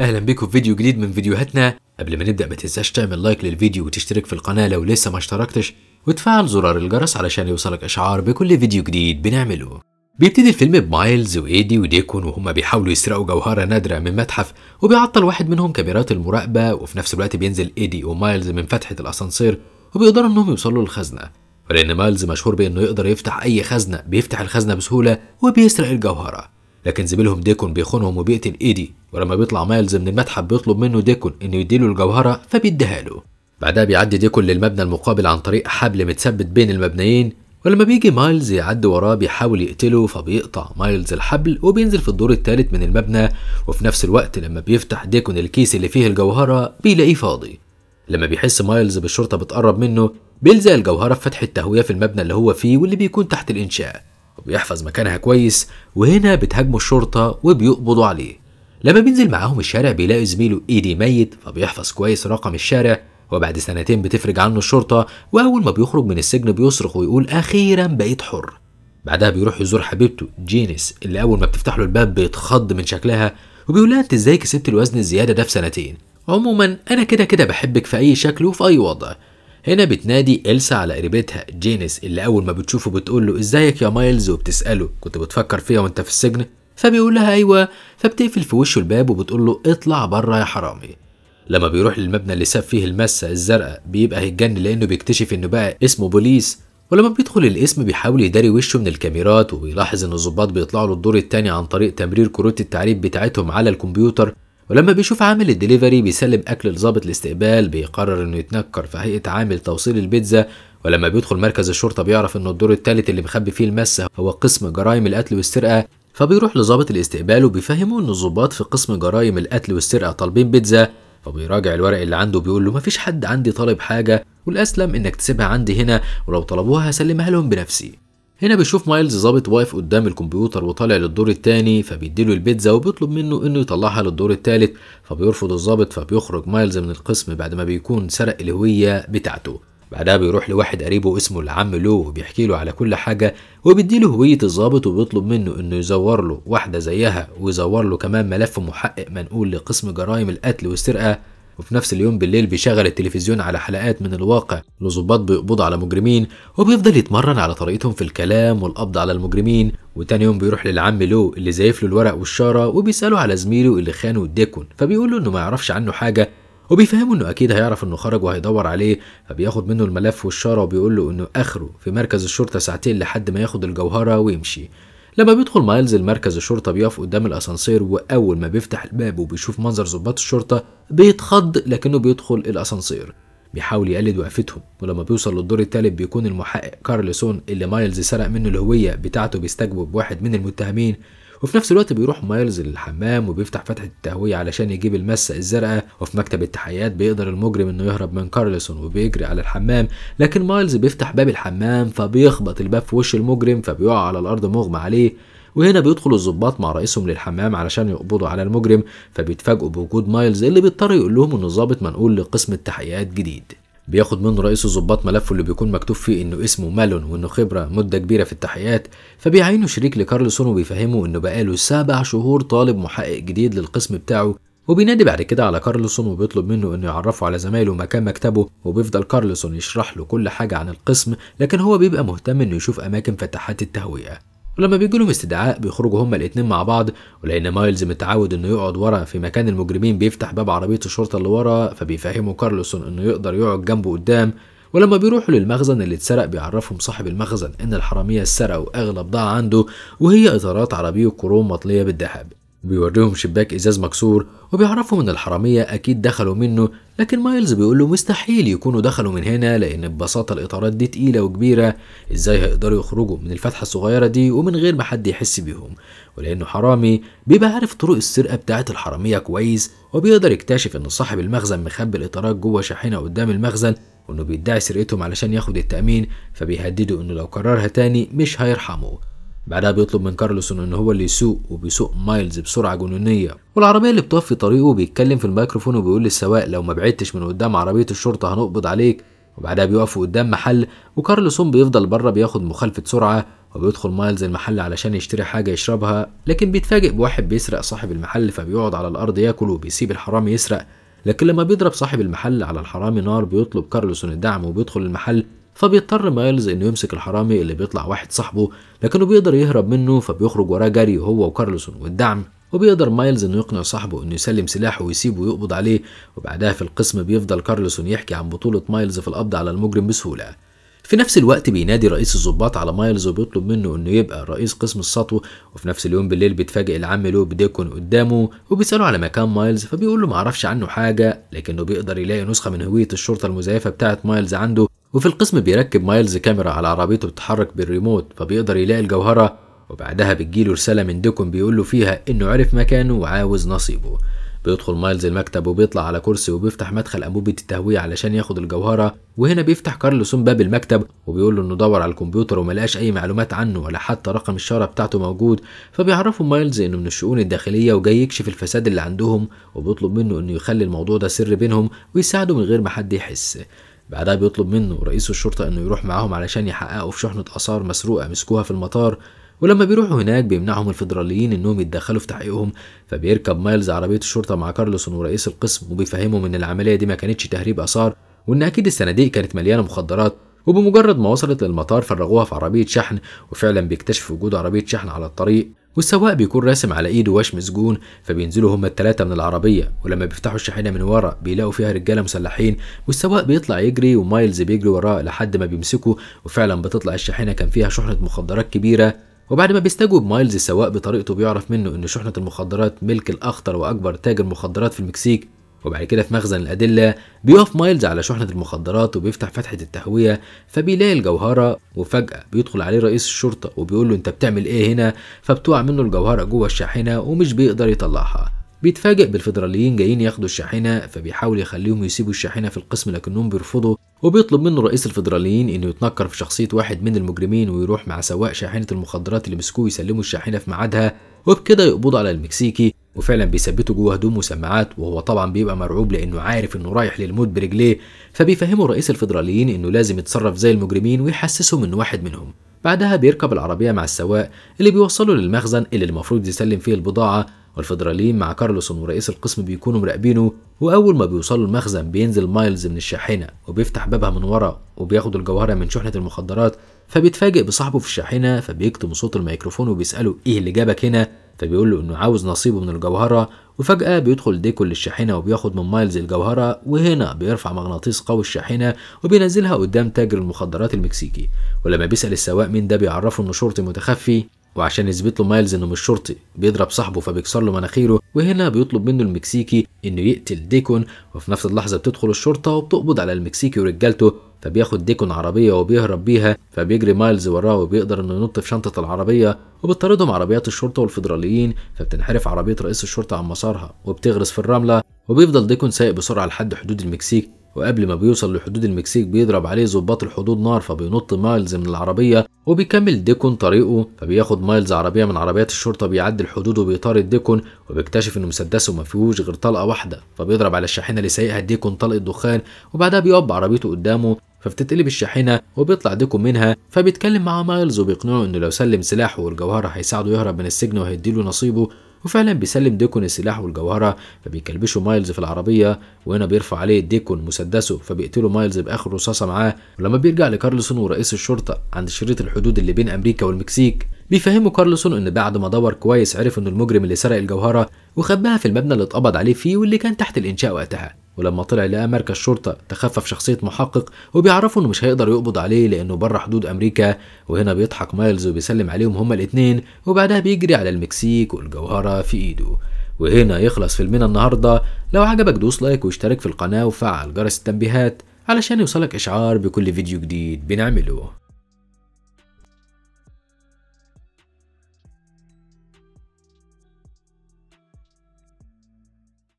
اهلا بكم في فيديو جديد من فيديوهاتنا قبل ما نبدا ما تنساش تعمل لايك للفيديو وتشترك في القناه لو لسه ما اشتركتش وتفعل زرار الجرس علشان يوصلك اشعار بكل فيديو جديد بنعمله بيبتدي الفيلم بمايلز وايدي وديكون وهما بيحاولوا يسرقوا جوهرة نادرة من متحف وبيعطل واحد منهم كاميرات المراقبة وفي نفس الوقت بينزل ايدي ومايلز من فتحة الأسانسير وبيقدروا إنهم يوصلوا للخزنة ولأن مايلز مشهور بإنه يقدر يفتح أي خزنة بيفتح الخزنة بسهولة وبيسرق الجوهرة لكن زميلهم ديكون بيخونهم وبيقتل ايدي ولما بيطلع مايلز من المتحف بيطلب منه ديكون انه يديله الجوهره فبيديها له بعدها بيعدي ديكون للمبنى المقابل عن طريق حبل متثبت بين المبنيين ولما بيجي مايلز يعدي وراه بيحاول يقتله فبيقطع مايلز الحبل وبينزل في الدور الثالث من المبنى وفي نفس الوقت لما بيفتح ديكون الكيس اللي فيه الجوهرة بيلاقيه فاضي لما بيحس مايلز بالشرطة بتقرب منه بيلزق الجوهرة في فتح التهوية في المبنى اللي هو فيه واللي بيكون تحت الإنشاء بيحفظ مكانها كويس وهنا بتهاجمه الشرطة وبيقبضوا عليه لما بينزل معاهم الشارع بيلاقي زميله ايدي ميت فبيحفظ كويس رقم الشارع وبعد سنتين بتفرج عنه الشرطة وأول ما بيخرج من السجن بيصرخ ويقول أخيرا بقيت حر بعدها بيروح يزور حبيبته جينيس اللي أول ما بتفتح له الباب بيتخض من شكلها وبيقول لها أنت إزاي كسبت الوزن الزيادة ده في سنتين عموما أنا كده كده بحبك في أي شكل وفي أي وضع هنا بتنادي إلسا على قريبتها جينيس اللي أول ما بتشوفه بتقول له إزيك يا مايلز وبتسأله كنت بتفكر فيها وأنت في السجن فبيقول لها أيوة فبتقفل في وشه الباب وبتقول له اطلع بره يا حرامي لما بيروح للمبنى اللي ساب فيه المسة الزرقاء بيبقى هيتجن لأنه بيكتشف إنه بقى اسمه بوليس ولما بيدخل الاسم بيحاول يداري وشه من الكاميرات وبيلاحظ إن الظباط بيطلعوا له الدور الثاني عن طريق تمرير كروت التعريف بتاعتهم على الكمبيوتر ولما بيشوف عامل الدليفري بيسلم أكل لظابط الاستقبال بيقرر إنه يتنكر في هيئة عامل توصيل البيتزا ولما بيدخل مركز الشرطة بيعرف إنه الدور الثالث اللي مخبي فيه المسة هو قسم جرائم القتل والسرقة فبيروح لظابط الاستقبال وبيفهمه إن الظباط في قسم جرائم القتل والسرقة طالبين بيتزا فبيراجع الورق اللي عنده بيقول له مفيش حد عندي طالب حاجة والأسلم إنك تسيبها عندي هنا ولو طلبوها هسلمها لهم بنفسي هنا بيشوف مايلز ظابط واقف قدام الكمبيوتر وطالع للدور التاني فبيديله البيتزا وبيطلب منه انه يطلعها للدور التالت فبيرفض الظابط فبيخرج مايلز من القسم بعد ما بيكون سرق الهوية بتاعته بعدها بيروح لواحد قريبه اسمه العم لو وبيحكي له على كل حاجة وبيديله هوية الظابط وبيطلب منه انه يزور له واحدة زيها ويزور له كمان ملف محقق منقول لقسم جرائم القتل والسرقة وفي نفس اليوم بالليل بيشغل التلفزيون على حلقات من الواقع لظباط بيقبضوا على مجرمين وبيفضل يتمرن على طريقتهم في الكلام والقبض على المجرمين وتاني يوم بيروح للعم لو اللي زيف له الورق والشاره وبيساله على زميله اللي خانه ديكون فبيقول له انه ما يعرفش عنه حاجه وبيفهمه انه اكيد هيعرف انه خرج وهيدور عليه فبياخد منه الملف والشاره وبيقول له انه اخره في مركز الشرطه ساعتين لحد ما ياخد الجوهره ويمشي لما بيدخل مايلز المركز الشرطة بيقف قدام الأسانسير وأول ما بيفتح الباب وبيشوف منظر ظباط الشرطة بيتخض لكنه بيدخل الأسانسير بيحاول يقلد وقفتهم ولما بيوصل للدور التالت بيكون المحقق كارلسون اللي مايلز سرق منه الهوية بتاعته بيستجوب واحد من المتهمين وفي نفس الوقت بيروح مايلز للحمام وبيفتح فتحة التهوية علشان يجيب المسة الزرقاء وفي مكتب التحيات بيقدر المجرم انه يهرب من كارلسون وبيجري على الحمام لكن مايلز بيفتح باب الحمام فبيخبط الباب في وش المجرم فبيقع على الأرض مغمى عليه وهنا بيدخل الظباط مع رئيسهم للحمام علشان يقبضوا على المجرم فبيتفاجئوا بوجود مايلز اللي بيضطر يقول لهم انه ظابط منقول لقسم التحقيقات جديد بياخد منه رئيس الظباط ملفه اللي بيكون مكتوب فيه انه اسمه مالون وانه خبره مده كبيره في التحقيقات فبيعينه شريك لكارلسون وبيفهمه انه بقاله سبع شهور طالب محقق جديد للقسم بتاعه وبينادي بعد كده على كارلسون وبيطلب منه انه يعرفه على زمايله مكان مكتبه وبيفضل كارلسون يشرح له كل حاجه عن القسم لكن هو بيبقى مهتم انه يشوف اماكن فتحات التهويه ولما بيجيلهم لهم استدعاء بيخرجوا هما الاتنين مع بعض ولان مايلز متعود انه يقعد ورا في مكان المجرمين بيفتح باب عربيه الشرطه اللي ورا فبيفهموا كارلسون انه يقدر يقعد جنبه قدام ولما بيروحوا للمخزن اللي اتسرق بيعرفهم صاحب المخزن ان الحراميه سرقوا اغلى بضاعه عنده وهي اطارات عربيه كروم مطليه بالذهب وبيوريهم شباك ازاز مكسور وبيعرفوا ان الحراميه اكيد دخلوا منه لكن مايلز بيقول له مستحيل يكونوا دخلوا من هنا لان ببساطه الاطارات دي تقيله وكبيره ازاي هيقدروا يخرجوا من الفتحه الصغيره دي ومن غير ما حد يحس بيهم ولانه حرامي بيبقى عارف طرق السرقه بتاعه الحراميه كويس وبيقدر يكتشف ان صاحب المخزن مخبي الاطارات جوه شاحنه قدام المخزن وانه بيدعي سرقتهم علشان ياخد التامين فبيهدده انه لو كررها تاني مش هيرحمه بعدها بيطلب من كارلسون ان هو اللي يسوق وبيسوق مايلز بسرعه جنونيه والعربيه اللي بتقف في طريقه بيتكلم في الميكروفون وبيقول للسواق لو ما بعدتش من قدام عربيه الشرطه هنقبض عليك وبعدها بيقفوا قدام محل وكارلسون بيفضل بره بياخد مخالفه سرعه وبيدخل مايلز المحل علشان يشتري حاجه يشربها لكن بيتفاجئ بواحد بيسرق صاحب المحل فبيقعد على الارض ياكل وبيسيب الحرامي يسرق لكن لما بيضرب صاحب المحل على الحرامي نار بيطلب كارلوسون الدعم وبيدخل المحل فبيضطر مايلز انه يمسك الحرامي اللي بيطلع واحد صاحبه لكنه بيقدر يهرب منه فبيخرج وراه جري هو وكارلسون والدعم وبيقدر مايلز انه يقنع صاحبه انه يسلم سلاحه ويسيبه ويقبض عليه وبعدها في القسم بيفضل كارلسون يحكي عن بطولة مايلز في القبض على المجرم بسهولة في نفس الوقت بينادي رئيس الضباط على مايلز وبيطلب منه انه يبقى رئيس قسم السطو وفي نفس اليوم بالليل بيتفاجئ العم لو بديكون قدامه وبيساله على مكان مايلز فبيقول له معرفش عنه حاجه لكنه بيقدر يلاقي نسخه من هويه الشرطه المزيفه بتاعه مايلز عنده وفي القسم بيركب مايلز كاميرا على عربيته بتتحرك بالريموت فبيقدر يلاقي الجوهرة وبعدها بتجيله رسالة من ديكون بيقوله فيها إنه عرف مكانه وعاوز نصيبه بيدخل مايلز المكتب وبيطلع على كرسي وبيفتح مدخل أنبوبة التهوية علشان ياخد الجوهرة وهنا بيفتح كارلسون باب المكتب وبيقول له إنه دور على الكمبيوتر وملقاش أي معلومات عنه ولا حتى رقم الشارة بتاعته موجود فبيعرفه مايلز إنه من الشؤون الداخلية وجاي يكشف الفساد اللي عندهم وبيطلب منه إنه يخلي الموضوع ده سر بينهم ويساعده من غير ما حد يحس بعدها بيطلب منه رئيس الشرطة انه يروح معاهم علشان يحققوا في شحنة آثار مسروقة مسكوها في المطار ولما بيروحوا هناك بيمنعهم الفيدراليين انهم يتدخلوا في تحقيقهم فبيركب مايلز عربية الشرطة مع كارلسون ورئيس القسم وبيفهمهم ان العملية دي ما كانتش تهريب آثار وان اكيد الصناديق كانت مليانة مخدرات وبمجرد ما وصلت للمطار فرغوها في عربية شحن وفعلا بيكتشف وجود عربية شحن على الطريق والسواق بيكون راسم على ايده وش مسجون فبينزلوا هما التلاتة من العربية ولما بيفتحوا الشاحنة من ورا بيلاقوا فيها رجالة مسلحين والسواق بيطلع يجري ومايلز بيجري وراه لحد ما بيمسكه وفعلا بتطلع الشاحنة كان فيها شحنة مخدرات كبيرة وبعد ما بيستجوب مايلز السواق بطريقته بيعرف منه ان شحنة المخدرات ملك الاخطر واكبر تاجر مخدرات في المكسيك وبعد كده في مخزن الأدلة بيقف مايلز على شحنة المخدرات وبيفتح فتحة التهوية فبيلاقي الجوهرة وفجأة بيدخل عليه رئيس الشرطة وبيقول له أنت بتعمل إيه هنا فبتقع منه الجوهرة جوه الشاحنة ومش بيقدر يطلعها بيتفاجئ بالفيدراليين جايين ياخدوا الشاحنة فبيحاول يخليهم يسيبوا الشاحنة في القسم لكنهم بيرفضوا وبيطلب منه رئيس الفيدراليين انه يتنكر في شخصية واحد من المجرمين ويروح مع سواق شاحنة المخدرات اللي مسكوه يسلموا الشاحنة في ميعادها وبكده يقبضوا على المكسيكي وفعلا بيثبته جوه هدوم وسماعات وهو طبعا بيبقى مرعوب لانه عارف انه رايح للموت برجليه فبيفهمه رئيس الفيدراليين انه لازم يتصرف زي المجرمين ويحسسهم انه واحد منهم بعدها بيركب العربية مع السواق اللي بيوصله للمخزن اللي المفروض يسلم فيه البضاعة والفدراليين مع كارلسون ورئيس القسم بيكونوا مراقبينه وأول ما بيوصلوا المخزن بينزل مايلز من الشاحنة وبيفتح بابها من ورا وبياخد الجوهرة من شحنة المخدرات فبيتفاجئ بصاحبه في الشاحنة فبيكتم صوت الميكروفون وبيسأله إيه اللي جابك هنا فبيقول له انه عاوز نصيبه من الجوهره وفجاه بيدخل ديكو للشاحنه وبياخد من مايلز الجوهره وهنا بيرفع مغناطيس قوي الشاحنه وبينزلها قدام تاجر المخدرات المكسيكي ولما بيسال السواق مين ده بيعرفه انه شرطي متخفي وعشان يثبت له مايلز انه مش شرطي بيضرب صاحبه فبيكسر له مناخيره وهنا بيطلب منه المكسيكي انه يقتل ديكون وفي نفس اللحظه بتدخل الشرطه وبتقبض على المكسيكي ورجالته فبياخد ديكون عربيه وبيهرب بيها فبيجري مايلز وراه وبيقدر انه ينط في شنطه العربيه وبتطاردهم عربيات الشرطه والفيدراليين فبتنحرف عربيه رئيس الشرطه عن مسارها وبتغرس في الرمله وبيفضل ديكون سايق بسرعه لحد حدود المكسيك وقبل ما بيوصل لحدود المكسيك بيضرب عليه ظباط الحدود نار فبينط مايلز من العربية وبيكمل ديكون طريقه فبياخد مايلز عربية من عربيات الشرطة بيعدي الحدود وبيطارد ديكون وبيكتشف إن مسدسه ما فيهوش غير طلقة واحدة فبيضرب على الشاحنة اللي سايقها ديكون طلقة دخان وبعدها بيقب عربيته قدامه فبتتقلب الشاحنه وبيطلع ديكو منها فبيتكلم مع مايلز وبيقنعه انه لو سلم سلاحه والجوهره هيساعده يهرب من السجن وهيديله نصيبه وفعلا بيسلم ديكون السلاح والجوهرة فبيكلبشوا مايلز في العربية وهنا بيرفع عليه ديكون مسدسه فبيقتله مايلز بآخر رصاصة معاه ولما بيرجع لكارلسون ورئيس الشرطة عند شريط الحدود اللي بين أمريكا والمكسيك بيفهمه كارلسون ان بعد ما دور كويس عرف ان المجرم اللي سرق الجوهرة وخباها في المبنى اللي اتقبض عليه فيه واللي كان تحت الإنشاء وقتها ولما طلع لقى مركز شرطة تخفف شخصية محقق وبيعرفوا انه مش هيقدر يقبض عليه لانه بره حدود امريكا وهنا بيضحك مايلز وبيسلم عليهم هما الاثنين وبعدها بيجري على المكسيك والجوهرة في ايده وهنا يخلص فيلمنا النهاردة لو عجبك دوس لايك واشترك في القناة وفعل جرس التنبيهات علشان يوصلك اشعار بكل فيديو جديد بنعمله